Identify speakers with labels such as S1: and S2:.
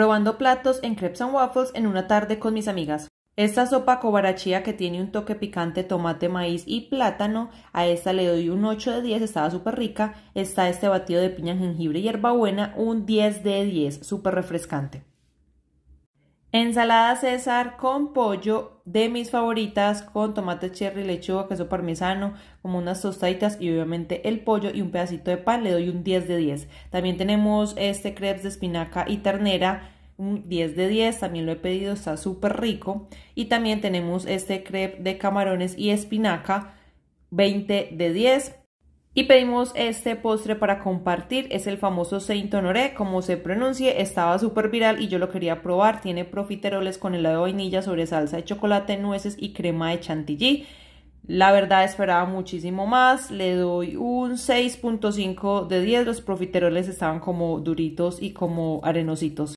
S1: probando platos en crepes and waffles en una tarde con mis amigas. Esta sopa cobarachía que tiene un toque picante, tomate, maíz y plátano, a esta le doy un 8 de 10, estaba súper rica. Está este batido de piña, jengibre y hierbabuena, un 10 de 10, súper refrescante. Ensalada César con pollo de mis favoritas con tomate cherry, lechuga, queso parmesano, como unas tostaditas y obviamente el pollo y un pedacito de pan, le doy un 10 de 10. También tenemos este crepe de espinaca y ternera, un 10 de 10, también lo he pedido, está súper rico. Y también tenemos este crepe de camarones y espinaca, 20 de 10. Y pedimos este postre para compartir, es el famoso Saint Honoré, como se pronuncie, estaba súper viral y yo lo quería probar, tiene profiteroles con helado de vainilla sobre salsa de chocolate, nueces y crema de chantilly. La verdad esperaba muchísimo más, le doy un 6.5 de 10, los profiteroles estaban como duritos y como arenositos.